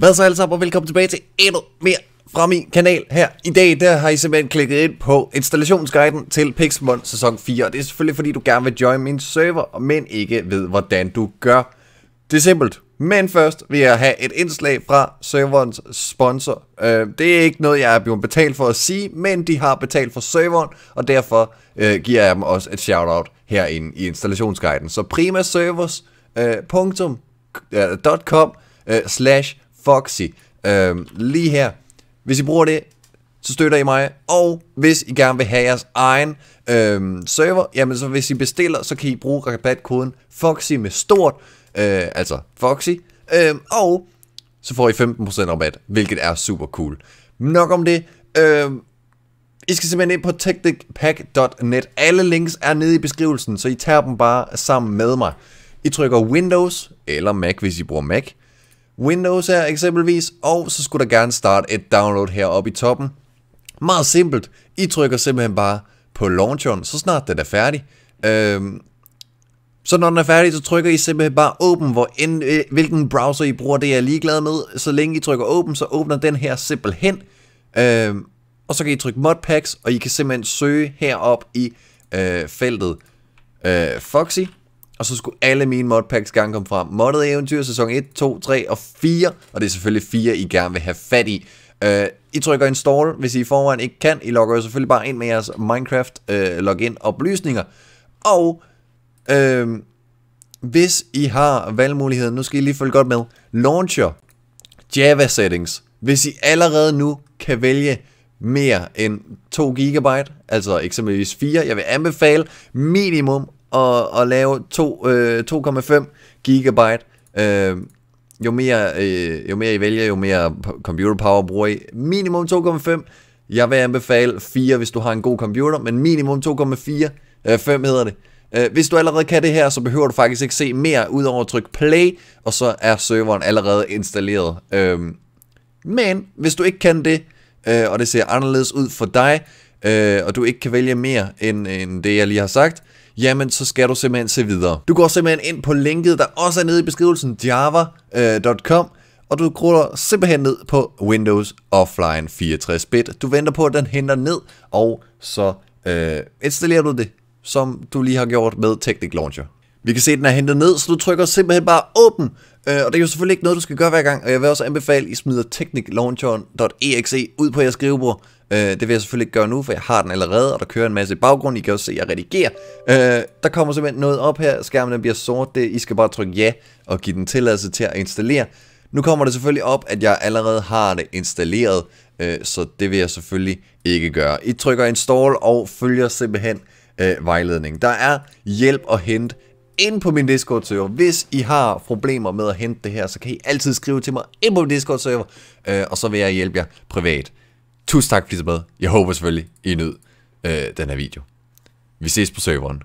Hvad så alle sammen, og velkommen tilbage til endnu mere fra min kanal her. I dag, der har I simpelthen klikket ind på installationsguiden til Pixelmon sæson 4. Og det er selvfølgelig, fordi du gerne vil join min server, men ikke ved, hvordan du gør. Det er simpelt. Men først vil jeg have et indslag fra serverens sponsor. Øh, det er ikke noget, jeg er blevet betalt for at sige, men de har betalt for serveren, og derfor øh, giver jeg dem også et shout-out herinde i installationsguiden. Så primaservers.com øh, øh, slash Foxy. Øh, lige her. Hvis I bruger det, så støtter I mig. Og hvis I gerne vil have jeres egen øh, server, jamen så hvis I bestiller, så kan I bruge rabatkoden Foxy med stort, øh, altså Foxy. Øh, og så får I 15% rabat, hvilket er super cool. Nok om det. Øh, I skal simpelthen ind på technicpack.net. Alle links er nede i beskrivelsen, så I tager dem bare sammen med mig. I trykker Windows eller Mac, hvis I bruger Mac. Windows her eksempelvis, og så skulle der gerne starte et download heroppe i toppen. Meget simpelt, I trykker simpelthen bare på launcheren, så snart den er færdig. Øhm, så når den er færdig, så trykker I simpelthen bare åben, hvor end, øh, hvilken browser I bruger, det er jeg ligeglad med. Så længe I trykker åben, så åbner den her simpelthen. Øhm, og så kan I trykke modpacks, og I kan simpelthen søge herop i øh, feltet øh, Foxy og så skulle alle mine modpacks gerne komme frem. Modded eventyr, sæson 1, 2, 3 og 4, og det er selvfølgelig 4, I gerne vil have fat i. Uh, I trykker install, hvis I i forvejen ikke kan. I logger jo selvfølgelig bare ind med jeres Minecraft uh, øh, login oplysninger. Og uh, hvis I har valgmuligheden, nu skal I lige følge godt med, Launcher, Java Settings. Hvis I allerede nu kan vælge mere end 2 GB, altså eksempelvis 4, jeg vil anbefale minimum at, at lave 2, øh, 2,5 gigabyte. Øh, jo, mere, øh, jo mere I vælger, jo mere computer power bruger I. Minimum 2,5. Jeg vil anbefale 4, hvis du har en god computer, men minimum 2,4. Øh, 5 hedder det. Øh, hvis du allerede kan det her, så behøver du faktisk ikke se mere, udover at trykke play, og så er serveren allerede installeret. Øh, men hvis du ikke kan det, øh, og det ser anderledes ud for dig, øh, og du ikke kan vælge mere end, end det, jeg lige har sagt, jamen så skal du simpelthen se videre. Du går simpelthen ind på linket, der også er nede i beskrivelsen, java.com, øh, og du grutter simpelthen ned på Windows Offline 64-bit. Du venter på, at den henter ned, og så øh, installerer du det, som du lige har gjort med Technic Launcher. Vi kan se, at den er hentet ned, så du trykker simpelthen bare åben. Øh, og det er jo selvfølgelig ikke noget, du skal gøre hver gang, og jeg vil også anbefale, at I smider techniclauncheren.exe ud på jeres skrivebord, Øh, det vil jeg selvfølgelig ikke gøre nu, for jeg har den allerede, og der kører en masse baggrund. I kan også se, at jeg redigerer. Øh, der kommer simpelthen noget op her. Skærmen bliver sort. Det, I skal bare trykke ja og give den tilladelse til at installere. Nu kommer det selvfølgelig op, at jeg allerede har det installeret, øh, så det vil jeg selvfølgelig ikke gøre. I trykker install og følger simpelthen øh, vejledningen. Der er hjælp at hente ind på min Discord server. Hvis I har problemer med at hente det her, så kan I altid skrive til mig ind på min Discord server, øh, og så vil jeg hjælpe jer privat. Tusind tak fordi I så med. Jeg håber selvfølgelig, I nød øh, den her video. Vi ses på serveren.